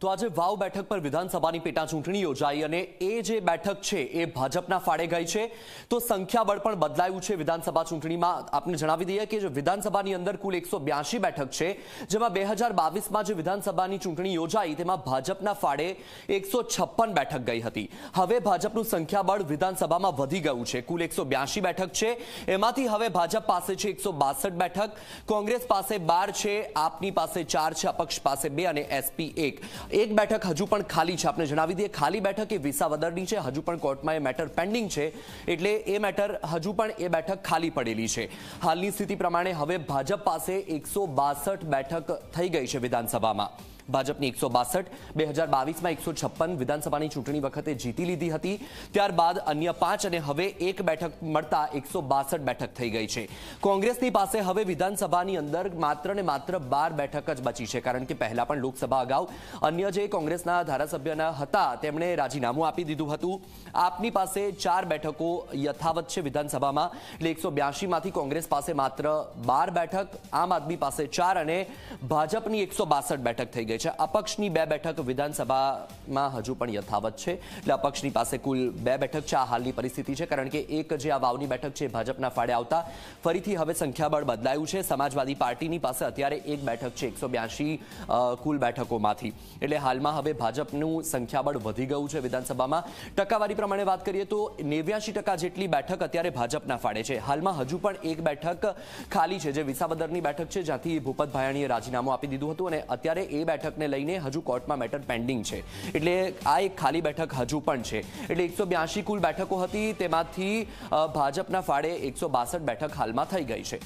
તો આજે વાવ બેઠક પર વિધાનસભાની પેટા ચૂંટણી યોજાઈ અને એ જે બેઠક છે એ ભાજપના ફાળે ગઈ છે તો સંખ્યાબળ પણ બદલાયું છે વિધાનસભા ચૂંટણીમાં આપને જણાવી દઈએ કે વિધાનસભાની અંદર કુલ એકસો બેઠક છે જેમાં બે હજાર બાવીસમાં જે વિધાનસભાની ચૂંટણી યોજાઈ તેમાં ભાજપના ફાળે એકસો બેઠક ગઈ હતી હવે ભાજપનું સંખ્યાબળ વિધાનસભામાં વધી ગયું છે કુલ એકસો બેઠક છે એમાંથી હવે ભાજપ પાસે છે એકસો બેઠક કોંગ્રેસ પાસે બાર છે આપની પાસે ચાર છે અપક્ષ પાસે બે અને એસપી એક એક બેઠક હજુ પણ ખાલી છે આપણે જણાવી દઈએ ખાલી બેઠક એ વિસાવદરની છે હજુ પણ કોર્ટમાં એ મેટર પેન્ડિંગ છે એટલે એ મેટર હજુ પણ એ બેઠક ખાલી પડેલી છે હાલની સ્થિતિ પ્રમાણે હવે ભાજપ પાસે એકસો બેઠક થઈ ગઈ છે વિધાનસભામાં ભાજપની એકસો બાસઠ બે હજાર બાવીસમાં એકસો છપ્પન વિધાનસભાની ચૂંટણી વખતે જીતી લીધી હતી ત્યારબાદ અન્ય પાંચ અને હવે એક બેઠક મળતા એકસો બાસઠ બેઠક થઈ ગઈ છે કોંગ્રેસની પાસે હવે વિધાનસભાની અંદર માત્ર ને માત્ર બાર બેઠક જ બચી છે કારણ કે પહેલા પણ લોકસભા અગાઉ અન્ય જે કોંગ્રેસના ધારાસભ્યના હતા તેમણે રાજીનામું આપી દીધું હતું આપની પાસે ચાર બેઠકો યથાવત છે વિધાનસભામાં એટલે એકસો બ્યાસીમાંથી કોંગ્રેસ પાસે માત્ર બાર બેઠક આમ આદમી પાસે ચાર અને ભાજપની એકસો બાસઠ બેઠક થઈ ગઈ ગઈ છે અપક્ષની બે બેઠક વિધાનસભામાં હજુ પણ યથાવત છે એટલે અપક્ષની પાસે કુલ બે બેઠક છે આ હાલની પરિસ્થિતિ છે કારણ કે એક જે આ વાવની બેઠક છે ભાજપના ફાળે આવતા ફરીથી હવે સંખ્યાબળ બદલાયું છે સમાજવાદી પાર્ટીની પાસે અત્યારે એક બેઠક છે એકસો કુલ બેઠકોમાંથી એટલે હાલમાં હવે ભાજપનું સંખ્યાબળ વધી ગયું છે વિધાનસભામાં ટકાવારી પ્રમાણે વાત કરીએ તો નેવ્યાસી જેટલી બેઠક અત્યારે ભાજપના ફાળે છે હાલમાં હજુ પણ એક બેઠક ખાલી છે જે વિસાવદરની બેઠક છે જ્યાંથી ભૂપત ભાયાણીએ રાજીનામું આપી દીધું હતું અને અત્યારે એ બેઠક બેઠકને લઈને હજુ કોર્ટમાં મેટર પેન્ડિંગ છે એટલે આ એક ખાલી બેઠક હજુ પણ છે એટલે એકસો કુલ બેઠકો હતી તેમાંથી ભાજપના ફાળે એકસો બેઠક હાલમાં થઈ ગઈ છે